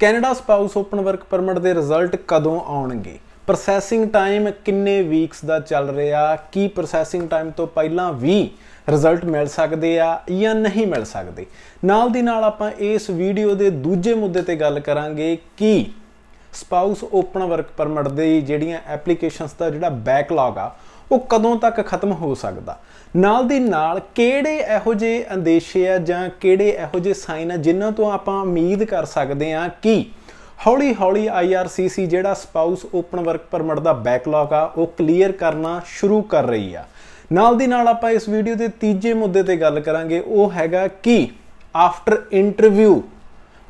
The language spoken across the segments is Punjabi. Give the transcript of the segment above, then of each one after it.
Canada spouse open work permit ਦੇ ਰਿਜ਼ਲਟ ਕਦੋਂ ਆਉਣਗੇ ਪ੍ਰੋਸੈਸਿੰਗ ਟਾਈਮ ਕਿੰਨੇ ਵੀਕਸ ਦਾ ਚੱਲ ਰਿਹਾ ਕੀ ਪ੍ਰੋਸੈਸਿੰਗ ਟਾਈਮ ਤੋਂ ਪਹਿਲਾਂ ਵੀ ਰਿਜ਼ਲਟ ਮਿਲ ਸਕਦੇ ਆ ਜਾਂ ਨਹੀਂ ਮਿਲ ਸਕਦੇ ਨਾਲ ਦੀ ਨਾਲ ਆਪਾਂ ਇਸ ਵੀਡੀਓ ਦੇ ਦੂਜੇ ਮੁੱਦੇ ਤੇ ਗੱਲ ਕਰਾਂਗੇ ਕਿ ਸਪਾਊਸ ਓਪਨ ਵਰਕ ਪਰਮਿਟ ਦੇ ਜਿਹੜੀਆਂ ਐਪਲੀਕੇਸ਼ਨਸ ਦਾ ਜਿਹੜਾ ਬੈਕਲੌਗ ਆ ਉਹ ਕਦੋਂ ਤੱਕ ਖਤਮ ਹੋ ਸਕਦਾ ਨਾਲ ਦੀ ਨਾਲ ਕਿਹੜੇ ਇਹੋ ਜਿਹੇ ਅੰਦੇਸ਼ੇ ਆ ਜਾਂ ਕਿਹੜੇ ਇਹੋ ਜਿਹੇ ਸਾਈਨ ਆ ਜਿਨ੍ਹਾਂ ਤੋਂ ਆਪਾਂ ਉਮੀਦ ਕਰ ਸਕਦੇ ਆ ਕਿ ਹੌਲੀ ਹੌਲੀ IRCC ਜਿਹੜਾ ਸਪਾਊਸ ਓਪਨ ਵਰਕ ਪਰਮਿਟ ਦਾ ਬੈਕਲੌਗ ਆ ਉਹ ਕਲੀਅਰ ਕਰਨਾ ਸ਼ੁਰੂ ਕਰ ਰਹੀ ਆ ਨਾਲ ਦੀ ਨਾਲ ਆਪਾਂ ਇਸ ਵੀਡੀਓ ਦੇ ਤੀਜੇ ਮੁੱਦੇ ਤੇ ਗੱਲ ਕਰਾਂਗੇ ਉਹ ਹੈਗਾ ਕਿ ਆਫਟਰ ਇੰਟਰਵਿਊ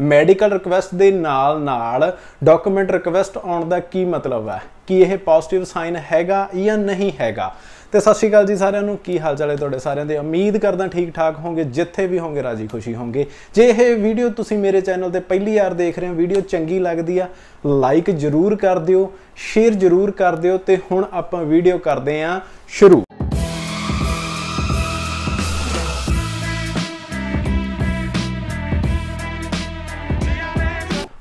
ਮੈਡੀਕਲ ਰਿਕਵੈਸਟ ਦੇ ਨਾਲ ਨਾਲ ਡਾਕੂਮੈਂਟ ਰਿਕਵੈਸਟ ਆਉਣ ਦਾ ਕੀ ਮਤਲਬ ਹੈ ਕੀ ਇਹ ਪੋਜ਼ਿਟਿਵ ਸਾਈਨ ਹੈਗਾ ਜਾਂ ਨਹੀਂ ਹੈਗਾ ਤੇ ਸਤਿ ਸ਼੍ਰੀ ਅਕਾਲ ਜੀ ਸਾਰਿਆਂ ਨੂੰ ਕੀ ਹਾਲ ਚਾਲ ਹੈ ਤੁਹਾਡੇ ਸਾਰਿਆਂ ਦੇ ਉਮੀਦ ਕਰਦਾ ਠੀਕ ਠਾਕ ਹੋਵੋਗੇ ਜਿੱਥੇ ਵੀ ਹੋਵੋਗੇ ਰਾਜੀ ਖੁਸ਼ੀ ਹੋਵੋਗੇ ਜੇ ਇਹ ਵੀਡੀਓ ਤੁਸੀਂ ਮੇਰੇ ਚੈਨਲ ਤੇ ਪਹਿਲੀ ਵਾਰ ਦੇਖ ਰਹੇ ਹੋ ਵੀਡੀਓ ਚੰਗੀ ਲੱਗਦੀ ਆ ਲਾਈਕ ਜਰੂਰ ਕਰ ਦਿਓ ਸ਼ੇਅਰ ਜਰੂਰ ਕਰ ਦਿਓ ਤੇ ਹੁਣ ਆਪਾਂ ਵੀਡੀਓ ਕਰਦੇ ਆਂ ਸ਼ੁਰੂ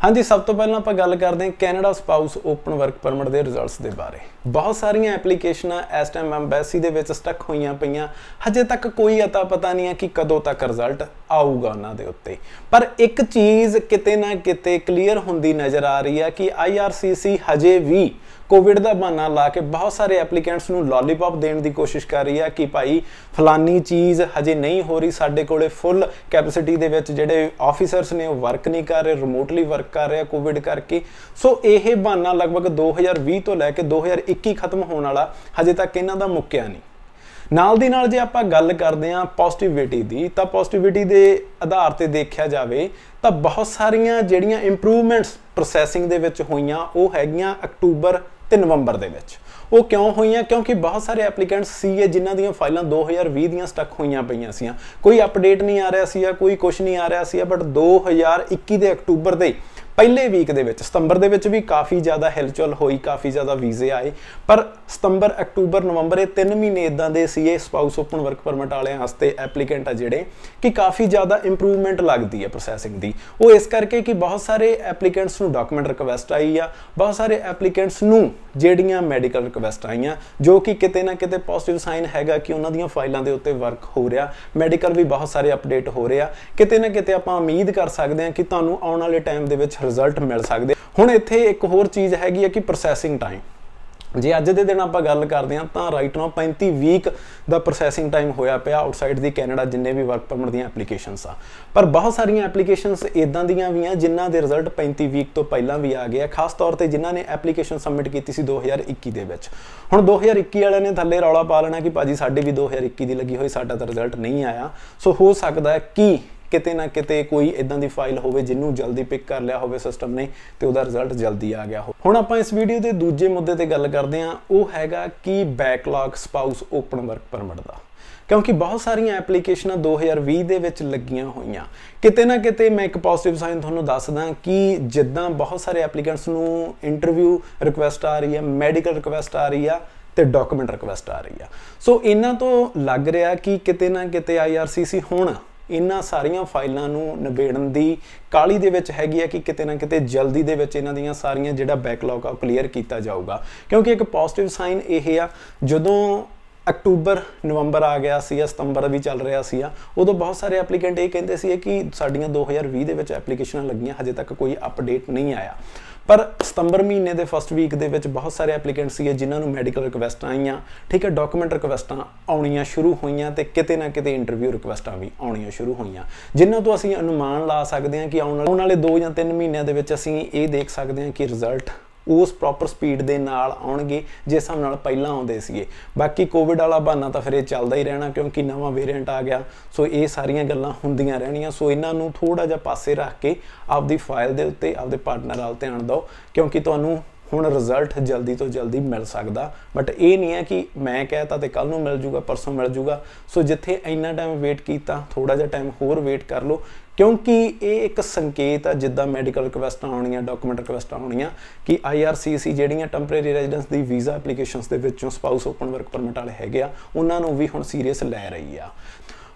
ਹਾਂਜੀ ਸਭ ਤੋਂ ਪਹਿਲਾਂ ਆਪਾਂ ਗੱਲ ਕਰਦੇ ਹਾਂ Canada spouse open work permit ਦੇ ਰਿਜ਼ਲਟਸ ਦੇ ਬਾਰੇ ਬਹੁਤ ਸਾਰੀਆਂ ਐਪਲੀਕੇਸ਼ਨਾਂ ਇਸ ਟਾਈਮ ਐਮਬੈਸੀ ਦੇ ਵਿੱਚ ਸਟਕ ਹੋਈਆਂ ਪਈਆਂ ਹਜੇ ਤੱਕ ਕੋਈ ਅਤਾ ਪਤਾ ਨਹੀਂ ਹੈ ਕਿ ਕਦੋਂ ਤੱਕ ਰਿਜ਼ਲਟ ਆਊਗਾ ਉਹਨਾਂ ਦੇ ਉੱਤੇ ਪਰ ਇੱਕ ਚੀਜ਼ ਕਿਤੇ ਨਾ ਕਿਤੇ ਕਲੀਅਰ ਹੁੰਦੀ ਨਜ਼ਰ ਆ ਰਹੀ ਹੈ ਕਿ IRCC ਹਜੇ ਵੀ ਕੋਵਿਡ ਦਾ ਬਹਾਨਾ ਲਾ ਕੇ ਬਹੁਤ ਸਾਰੇ ਐਪਲੀਕੈਂਟਸ ਨੂੰ ਲਾਲੀਪੌਪ ਦੇਣ ਦੀ ਕੋਸ਼ਿਸ਼ ਕਰ ਰਹੀ ਹੈ ਕਿ ਭਾਈ ਫਲਾਨੀ ਚੀਜ਼ ਹਜੇ ਨਹੀਂ ਹੋ ਰਹੀ ਸਾਡੇ ਕੋਲੇ ਫੁੱਲ ਕੈਪੈਸਿਟੀ ਦੇ ਵਿੱਚ ਜਿਹੜੇ ਆਫੀਸਰਸ ਨੇ ਉਹ ਵਰਕ ਨਹੀਂ ਕਰ ਰਹੇ ਰਿਮੋਟਲੀ ਵਰਕ ਕਰ ਰਿਹਾ ਕੋਵਿਡ ਕਰਕੇ ਸੋ ਇਹ ਬਹਾਨਾ ਲਗਭਗ 2020 ਤੋਂ ਲੈ ਕੇ 2021 ਖਤਮ ਹੋਣ ਵਾਲਾ ਹਜੇ ਤੱਕ ਇਹਨਾਂ ਦਾ ਮੁੱਕਿਆ ਨਹੀਂ ਨਾਲ ਦੀ ਨਾਲ ਜੇ ਆਪਾਂ ਗੱਲ ਕਰਦੇ ਹਾਂ ਪੋਜ਼ਿਟਿਵਿਟੀ ਦੀ ਤਾਂ ਪੋਜ਼ਿਟਿਵਿਟੀ ਦੇ ਆਧਾਰ ਤੇ ਦੇਖਿਆ ਜਾਵੇ ਤਾਂ ਬਹੁਤ ਸਾਰੀਆਂ ਜਿਹੜੀਆਂ ਇੰਪਰੂਵਮੈਂਟਸ ਪ੍ਰੋਸੈਸਿੰਗ ਦੇ ਵਿੱਚ ਹੋਈਆਂ ਉਹ ਹੈਗੀਆਂ ਅਕਤੂਬਰ ਤੇ ਨਵੰਬਰ ਦੇ ਵਿੱਚ ਉਹ ਕਿਉਂ ਹੋਈਆਂ ਕਿਉਂਕਿ ਬਹੁਤ ਸਾਰੇ ਐਪਲੀਕੈਂਟਸ ਸੀਗੇ ਜਿਨ੍ਹਾਂ ਦੀਆਂ ਫਾਈਲਾਂ 2020 ਦੀਆਂ ਸਟਕ ਹੋਈਆਂ ਪਈਆਂ ਸੀਆਂ ਕੋਈ ਅਪਡੇਟ ਨਹੀਂ ਆ ਰਿਹਾ ਸੀ ਜਾਂ ਕੋਈ ਕੁਝ ਨਹੀਂ ਆ ਰਿਹਾ ਸੀ ਬਟ 2021 ਦੇ ਅਕਤੂਬਰ ਦੇ ਪਹਿਲੇ ਵੀਕ ਦੇ ਵਿੱਚ ਸਤੰਬਰ ਦੇ ਵਿੱਚ ਵੀ ਕਾਫੀ ਜ਼ਿਆਦਾ ਹਿਲਚੁਲ ਹੋਈ ਕਾਫੀ ਜ਼ਿਆਦਾ ਵੀਜ਼ੇ ਆਏ ਪਰ ਸਤੰਬਰ ਅਕਤੂਬਰ ਨਵੰਬਰ ਇਹ 3 ਮਹੀਨੇ ਇਦਾਂ ਦੇ ਸੀ ਇਹ ਸਪਾਊਸ ਓਪਨ ਵਰਕ ਪਰਮਿਟ ਵਾਲਿਆਂ ਵਾਸਤੇ ਐਪਲੀਕੈਂਟ ਆ ਜਿਹੜੇ ਕਿ ਕਾਫੀ ਜ਼ਿਆਦਾ ਇੰਪਰੂਵਮੈਂਟ ਲੱਗਦੀ ਹੈ ਪ੍ਰੋਸੈਸਿੰਗ ਦੀ ਉਹ ਇਸ ਕਰਕੇ ਕਿ ਬਹੁਤ ਸਾਰੇ ਐਪਲੀਕੈਂਟਸ ਨੂੰ ਡਾਕੂਮੈਂਟ ਰਿਕਵੈਸਟ ਆਈ ਆ ਬਹੁਤ ਸਾਰੇ ਐਪਲੀਕੈਂਟਸ ਨੂੰ ਜਿਹੜੀਆਂ ਮੈਡੀਕਲ ਰਿਕਵੈਸਟ ਆਈਆਂ ਜੋ ਕਿ ਕਿਤੇ ਨਾ ਕਿਤੇ ਪੋਜ਼ਿਟਿਵ ਸਾਈਨ ਹੈਗਾ ਕਿ ਉਹਨਾਂ ਦੀਆਂ ਫਾਈਲਾਂ ਦੇ ਉੱਤੇ ਵਰਕ ਹੋ ਰਿਹਾ ਮੈਡੀਕਲ ਵੀ ਬਹੁਤ ਸਾਰੇ ਅਪਡੇਟ ਹੋ ਰਿਹਾ ਕਿਤੇ ਨਾ ਕਿਤੇ ਆਪਾਂ ਉਮੀਦ ਕਰ ਸਕਦੇ ਹਾਂ ਕਿ ਤੁਹਾਨੂੰ ਆਉਣ ਵਾਲੇ ਟਾਈਮ ਦੇ ਵਿੱਚ ਰਿਜ਼ਲਟ ਮਿਲ ਸਕਦੇ ਹੁਣ ਇੱਥੇ ਇੱਕ ਹੋਰ ਚੀਜ਼ ਹੈਗੀ ਹੈ ਕਿ ਪ੍ਰੋਸੈਸਿੰਗ ਟਾਈਮ ਜੇ ਅੱਜ ਦੇ ਦਿਨ ਆਪਾਂ ਗੱਲ ਕਰਦੇ ਹਾਂ ਤਾਂ ਰਾਈਟ ਨਾਓ 35 ਵੀਕ ਦਾ ਪ੍ਰੋਸੈਸਿੰਗ ਟਾਈਮ ਹੋਇਆ ਪਿਆ ਆਊਟਸਾਈਡ ਦੀ ਕੈਨੇਡਾ ਜਿੰਨੇ ਵੀ ਵਰਕ ਪਰਮਿਟ ਦੀਆਂ ਐਪਲੀਕੇਸ਼ਨਸ ਆ ਪਰ ਬਹੁਤ ਸਾਰੀਆਂ ਐਪਲੀਕੇਸ਼ਨਸ ਇਦਾਂ ਦੀਆਂ ਵੀ ਆ ਜਿਨ੍ਹਾਂ ਦੇ ਰਿਜ਼ਲਟ 35 ਵੀਕ ਤੋਂ ਪਹਿਲਾਂ ਵੀ ਆ ਗਏ ਆ ਖਾਸ ਤੌਰ ਤੇ ਜਿਨ੍ਹਾਂ ਨੇ ਐਪਲੀਕੇਸ਼ਨ ਸਬਮਿਟ ਕੀਤੀ ਸੀ 2021 ਦੇ ਵਿੱਚ ਹੁਣ 2021 ਵਾਲਿਆਂ ਨੇ ਥੱਲੇ ਰੌਲਾ ਪਾ ਲੈਣਾ ਕਿ ਭਾਜੀ ਸਾਡੇ ਵੀ 2021 ਦੀ ਲੱਗੀ ਹੋਈ ਸਾਡਾ ਤਾਂ ਰਿਜ਼ਲਟ ਨਹੀਂ ਆਇਆ ਸੋ ਹੋ ਸਕਦਾ ਹੈ ਕਿ ਕਿਤੇ ਨਾ ਕਿਤੇ ਕੋਈ ਇਦਾਂ ਦੀ ਫਾਈਲ ਹੋਵੇ ਜਿਹਨੂੰ ਜਲਦੀ ਪਿਕ ਕਰ ਲਿਆ ਹੋਵੇ ਸਿਸਟਮ ਨੇ ਤੇ ਉਹਦਾ ਰਿਜ਼ਲਟ ਜਲਦੀ ਆ ਗਿਆ ਹੋ ਹੁਣ ਆਪਾਂ ਇਸ ਵੀਡੀਓ ਦੇ ਦੂਜੇ ਮੁੱਦੇ ਤੇ ਗੱਲ ਕਰਦੇ ਹਾਂ ਉਹ ਹੈਗਾ ਕਿ backlog spouse open work permit ਦਾ ਕਿਉਂਕਿ ਬਹੁਤ ਸਾਰੀਆਂ ਐਪਲੀਕੇਸ਼ਨਾਂ 2020 ਦੇ ਵਿੱਚ ਲੱਗੀਆਂ ਹੋਈਆਂ ਕਿਤੇ ਨਾ ਕਿਤੇ ਮੈਂ ਇੱਕ ਪੋਜ਼ਿਟਿਵ ਸਾਈਨ ਤੁਹਾਨੂੰ ਦੱਸਦਾ ਕਿ ਜਿੱਦਾਂ ਬਹੁਤ ਸਾਰੇ ਐਪਲੀਕੈਂਟਸ ਨੂੰ ਇੰਟਰਵਿਊ ਰਿਕੁਐਸਟ ਆ ਰਹੀ ਹੈ ਮੈਡੀਕਲ ਰਿਕੁਐਸਟ ਆ ਰਹੀ ਆ ਤੇ ਡਾਕੂਮੈਂਟ ਰਿਕੁਐਸਟ ਆ ਰਹੀ ਆ ਸੋ ਇਹਨਾਂ ਤੋਂ ਲੱਗ ਰਿਹਾ ਕਿ ਕਿਤੇ ਨਾ ਕਿਤੇ IRCC ਹੋਣਾ ਇਹਨਾਂ ਸਾਰੀਆਂ ਫਾਈਲਾਂ ਨੂੰ ਨਿਬੇੜਨ ਦੀ ਕਾਲੀ ਦੇ ਵਿੱਚ ਹੈਗੀ ਹੈ ਕਿ ਕਿਤੇ ਨਾ ਕਿਤੇ ਜਲਦੀ ਦੇ ਵਿੱਚ ਇਹਨਾਂ ਦੀਆਂ ਸਾਰੀਆਂ ਜਿਹੜਾ ਬੈਕਲੌਗ ਆ ਕਲੀਅਰ ਕੀਤਾ ਜਾਊਗਾ ਕਿਉਂਕਿ ਇੱਕ ਪੋਜ਼ਿਟਿਵ ਸਾਈਨ ਇਹ ਆ ਜਦੋਂ ਅਕਤੂਬਰ ਨਵੰਬਰ ਆ ਗਿਆ ਸੀ ਜਾਂ ਸਤੰਬਰ ਵੀ ਚੱਲ ਰਿਹਾ ਸੀ ਆ ਉਦੋਂ ਬਹੁਤ ਸਾਰੇ ਐਪਲੀਕੈਂਟ ਇਹ ਕਹਿੰਦੇ ਸੀ ਕਿ ਸਾਡੀਆਂ 2020 ਦੇ ਵਿੱਚ ਐਪਲੀਕੇਸ਼ਨਾਂ ਲੱਗੀਆਂ ਹਜੇ ਤੱਕ ਕੋਈ ਅਪਡੇਟ ਨਹੀਂ ਆਇਆ ਪਰ ਸਤੰਬਰ ਮਹੀਨੇ ਦੇ ਫਸਟ ਵੀਕ ਦੇ ਵਿੱਚ ਬਹੁਤ ਸਾਰੇ ਐਪਲੀਕੈਂਟ ਸੀਗੇ ਜਿਨ੍ਹਾਂ ਨੂੰ ਮੈਡੀਕਲ ਰਿਕਵੈਸਟਾਂ ਆਈਆਂ ਠੀਕ ਹੈ ਡਾਕੂਮੈਂਟ ਰਿਕਵੈਸਟਾਂ ਆਉਣੀਆਂ ਸ਼ੁਰੂ ਹੋਈਆਂ ਤੇ ਕਿਤੇ ਨਾ ਕਿਤੇ ਇੰਟਰਵਿਊ ਰਿਕਵੈਸਟਾਂ ਵੀ ਆਉਣੀਆਂ ਸ਼ੁਰੂ ਹੋਈਆਂ ਜਿਨ੍ਹਾਂ ਤੋਂ ਅਸੀਂ ਅਨੁਮਾਨ ਲਾ ਸਕਦੇ ਹਾਂ ਕਿ ਆਉਣ ਵਾਲੇ 2 ਜਾਂ 3 ਮਹੀਨਿਆਂ ਦੇ ਵਿੱਚ ਅਸੀਂ ਇਹ ਦੇਖ ਸਕਦੇ ਹਾਂ ਕਿ ਰਿਜ਼ਲਟ ਉਸ ਪ੍ਰੋਪਰ ਸਪੀਡ ਦੇ ਨਾਲ ਆਉਣਗੇ ਜਿਸ ਹਿਸਾਬ ਨਾਲ ਪਹਿਲਾਂ ਆਉਂਦੇ ਸੀਗੇ ਬਾਕੀ ਕੋਵਿਡ ਵਾਲਾ ਬਹਾਨਾ ਤਾਂ ਫਿਰ ਇਹ ਚੱਲਦਾ ਹੀ ਰਹਿਣਾ ਕਿਉਂਕਿ ਨਵਾਂ ਵੇਰੀਐਂਟ ਆ ਗਿਆ ਸੋ ਇਹ ਸਾਰੀਆਂ ਗੱਲਾਂ ਹੁੰਦੀਆਂ ਰਹਿਣੀਆਂ ਸੋ ਇਹਨਾਂ ਨੂੰ ਥੋੜਾ ਜਿਹਾ ਪਾਸੇ ਰੱਖ ਕੇ ਆਪਦੀ ਫਾਈਲ ਦੇ ਉੱਤੇ ਆਪਦੇ ਪਾਰਟਨਰ ਨਾਲ ਧਿਆਨ ਦਿਓ ਕਿਉਂਕਿ ਤੁਹਾਨੂੰ ਹੁਣ ਰਿਜ਼ਲਟ ਜਲਦੀ ਤੋਂ ਜਲਦੀ ਮਿਲ ਸਕਦਾ ਬਟ ਇਹ ਨਹੀਂ ਹੈ ਕਿ ਮੈਂ ਕਹਿਤਾ ਤੇ ਕੱਲ ਨੂੰ ਮਿਲ ਜੂਗਾ ਪਰਸੋਂ ਮਿਲ ਜੂਗਾ ਸੋ ਜਿੱਥੇ ਇੰਨਾ ਟਾਈਮ ਵੇਟ ਕੀਤਾ ਥੋੜਾ ਜਿਹਾ ਟਾਈਮ ਹੋਰ ਵੇਟ ਕਰ ਲਓ ਕਿਉਂਕਿ ਇਹ ਇੱਕ ਸੰਕੇਤ ਆ ਜਿੱਦਾਂ ਮੈਡੀਕਲ ਰਿਕਵੈਸਟਾਂ ਆਉਣੀਆਂ ਡਾਕੂਮੈਂਟ ਰਿਕਵੈਸਟਾਂ ਆਉਣੀਆਂ ਕਿ ਆਈਆਰਸੀਸੀ ਜਿਹੜੀਆਂ ਟੈਂਪਰੇਰੀ ਰੈਜ਼ੀਡੈਂਸ ਦੀ ਵੀਜ਼ਾ ਐਪਲੀਕੇਸ਼ਨਸ ਦੇ ਵਿੱਚੋਂ ਸਪਾਊਸ ਓਪਨ ਵਰਕ ਪਰਮਿਟ ਵਾਲੇ ਹੈਗੇ ਆ ਉਹਨਾਂ ਨੂੰ ਵੀ ਹੁਣ ਸੀਰੀਅਸ ਲੈ ਰਹੀ ਆ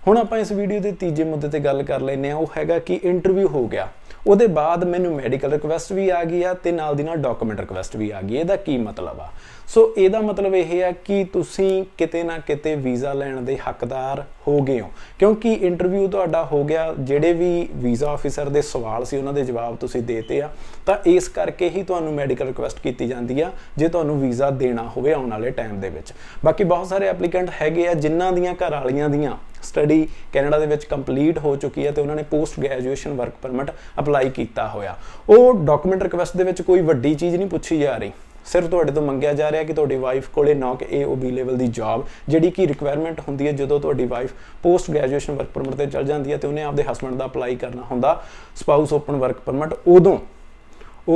ਹੁਣ ਆਪਾਂ ਇਸ ਵੀਡੀਓ ਦੇ ਤੀਜੇ ਮੁੱਦੇ ਤੇ ਗੱਲ ਕਰ ਲੈਨੇ ਆ ਉਹ ਹੈਗਾ ਕਿ ਇੰਟਰਵਿਊ ਹੋ ਗਿਆ ਉਹਦੇ ਬਾਅਦ ਮੈਨੂੰ ਮੈਡੀਕਲ ਰਿਕਵੈਸਟ ਵੀ ਆ ਗਈ ਆ ਤੇ ਨਾਲ ਦੀ ਨਾਲ ਡਾਕੂਮੈਂਟ ਰਿਕਵੈਸਟ ਵੀ ਆ ਗਈ ਇਹਦਾ ਕੀ ਮਤਲਬ ਆ ਸੋ ਇਹਦਾ ਮਤਲਬ ਇਹ ਹੈ ਕਿ ਤੁਸੀਂ ਕਿਤੇ ਨਾ ਕਿਤੇ ਵੀਜ਼ਾ ਲੈਣ ਦੇ ਹੱਕਦਾਰ ਹੋ ਗਏ ਹੋ ਕਿਉਂਕਿ ਇੰਟਰਵਿਊ ਤੁਹਾਡਾ ਹੋ ਗਿਆ ਜਿਹੜੇ ਵੀ ਵੀਜ਼ਾ ਆਫੀਸਰ ਦੇ ਸਵਾਲ ਸੀ ਉਹਨਾਂ ਦੇ ਜਵਾਬ ਤੁਸੀਂ ਦੇਤੇ ਆ ਤਾਂ ਇਸ ਕਰਕੇ ਹੀ ਤੁਹਾਨੂੰ ਮੈਡੀਕਲ ਰਿਕਵੈਸਟ ਕੀਤੀ ਜਾਂਦੀ ਆ ਜੇ ਤੁਹਾਨੂੰ ਵੀਜ਼ਾ ਦੇਣਾ ਹੋਵੇ ਆਉਣ ਵਾਲੇ ਟਾਈਮ ਦੇ ਵਿੱਚ ਬਾਕੀ ਬਹੁਤ ਸਾਰੇ ਐਪਲੀਕੈਂਟ ਹੈਗੇ ਆ ਜਿਨ੍ਹਾਂ ਦੀਆਂ ਘਰ ਵਾਲੀਆਂ ਦੀਆਂ ਸਟੱਡੀ ਕੈਨੇਡਾ ਦੇ ਵਿੱਚ ਕੰਪਲੀਟ ਹੋ ਚੁੱਕੀ ਹੈ ਤੇ ਉਹਨਾਂ ਨੇ post graduation work permit apply ਕੀਤਾ ਹੋਇਆ ਉਹ ਡਾਕੂਮੈਂਟ ਰਿਕੁਐਸਟ ਦੇ ਵਿੱਚ ਕੋਈ ਵੱਡੀ ਚੀਜ਼ ਨਹੀਂ ਪੁੱਛੀ ਜਾ ਰਹੀ ਸਿਰਫ ਤੁਹਾਡੇ ਤੋਂ ਮੰਗਿਆ ਜਾ ਰਿਹਾ ਕਿ ਤੁਹਾਡੀ ਵਾਈਫ ਕੋਲੇ NOC A O B level ਦੀ ਜੌਬ ਜਿਹੜੀ ਕਿ ਰਿਕੁਆਇਰਮੈਂਟ ਹੁੰਦੀ ਹੈ ਜਦੋਂ ਤੁਹਾਡੀ wife post graduation work permit ਤੇ ਚਲ ਜਾਂਦੀ ਹੈ ਤੇ ਉਹਨੇ ਆਪਦੇ ਹਸਬੰਡ ਦਾ ਅਪਲਾਈ ਕਰਨਾ ਹੁੰਦਾ ਸਪਾਊਸ ਓਪਨ ਵਰਕ ਪਰਮਿਟ ਉਦੋਂ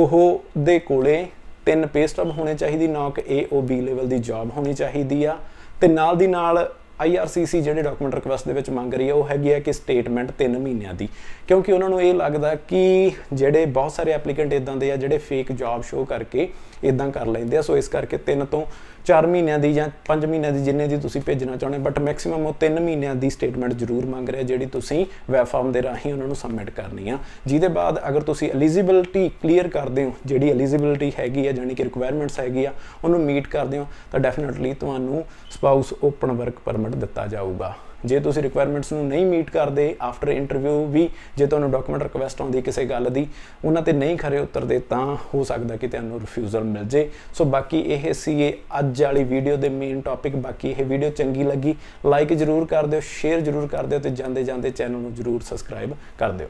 ਉਹ ਦੇ ਕੋਲੇ ਤਿੰਨ ਪੇ ਸਟਬ ਹੋਣੇ ਚਾਹੀਦੀ NOC A O B level ਦੀ ਜੌਬ ਹੋਣੀ ਚਾਹੀਦੀ ਆ ਤੇ ਨਾਲ ਦੀ ਨਾਲ IRCC ਜਿਹੜੇ ਡਾਕੂਮੈਂਟ ਰਿਕਵੈਸਟ ਦੇ ਵਿੱਚ ਮੰਗ ਰਹੀ ਹੈ ਉਹ ਹੈਗੀ ਹੈ ਕਿ ਸਟੇਟਮੈਂਟ 3 ਮਹੀਨਿਆਂ ਦੀ ਕਿਉਂਕਿ ਉਹਨਾਂ ਨੂੰ ਇਹ ਲੱਗਦਾ ਕਿ ਜਿਹੜੇ ਬਹੁਤ ਸਾਰੇ ਐਪਲੀਕੈਂਟ ਇਦਾਂ ਦੇ ਆ ਜਿਹੜੇ ਫੇਕ ਜੌਬ ਸ਼ੋ ਕਰਕੇ ਇਦਾਂ ਕਰ ਲੈਂਦੇ ਆ ਸੋ ਇਸ ਕਰਕੇ 3 ਤੋਂ 4 ਮਹੀਨਿਆਂ ਦੀ ਜਾਂ 5 ਮਹੀਨਿਆਂ ਦੀ ਜਿੰਨੇ ਦੀ ਤੁਸੀਂ ਭੇਜਣਾ ਚਾਹੁੰਦੇ ਬਟ ਮੈਕਸਿਮਮ ਉਹ 3 ਮਹੀਨਿਆਂ ਦੀ ਸਟੇਟਮੈਂਟ ਜ਼ਰੂਰ ਮੰਗ ਰਿਹਾ ਜਿਹੜੀ ਤੁਸੀਂ ਵੈਬ ਫਾਰਮ ਦੇ ਰਾਹੀਂ ਉਹਨਾਂ ਨੂੰ ਸਬਮਿਟ ਕਰਨੀ ਆ ਜਿਹਦੇ ਬਾਅਦ ਅਗਰ ਤੁਸੀਂ ਐਲੀਜੀਬਿਲਟੀ ਕਲੀਅਰ ਕਰਦੇ ਹੋ ਜਿਹੜੀ ਐਲੀਜੀਬਿਲਟੀ ਹੈਗੀ ਆ ਜਾਨੀ ਕਿ ਰਿਕੁਆਇਰਮੈਂਟਸ ਹੈਗੀ ਆ ਉਹਨੂੰ ਮੀਟ ਕਰਦੇ ਹੋ ਤਾਂ ਡੈਫੀਨਿਟਲੀ ਤੁਹਾਨੂੰ spouse open work permit document ਦਿੱਤਾ ਜਾਊਗਾ ਜੇ ਤੁਸੀਂ ਰਿਕੁਆਇਰਮੈਂਟਸ ਨੂੰ ਨਹੀਂ ਮੀਟ ਕਰਦੇ ਆਫਟਰ ਇੰਟਰਵਿਊ ਵੀ ਜੇ ਤੁਹਾਨੂੰ ਡਾਕੂਮੈਂਟ ਰਿਕੁਐਸਟ ਆਉਂਦੀ ਕਿਸੇ ਗੱਲ ਦੀ ਉਹਨਾਂ ਤੇ ਨਹੀਂ ਖਰੇ ਉੱਤਰਦੇ ਤਾਂ ਹੋ ਸਕਦਾ ਕਿ ਤੁਹਾਨੂੰ ਰਿਫਿਊਜ਼ਲ ਮਿਲ ਜੇ ਸੋ ਬਾਕੀ ਇਹ ਸੀ ਇਹ ਅੱਜ ਵਾਲੀ ਵੀਡੀਓ ਦੇ ਮੇਨ ਟੌਪਿਕ ਬਾਕੀ ਇਹ ਵੀਡੀਓ ਚੰਗੀ ਲੱਗੀ ਲਾਈਕ ਜ਼ਰੂਰ ਕਰ ਦਿਓ ਸ਼ੇਅਰ ਜ਼ਰੂਰ ਕਰ ਦਿਓ ਤੇ ਜਾਂਦੇ ਜਾਂਦੇ ਚੈਨਲ ਨੂੰ ਜ਼ਰੂਰ ਸਬਸਕ੍ਰਾਈਬ ਕਰ ਦਿਓ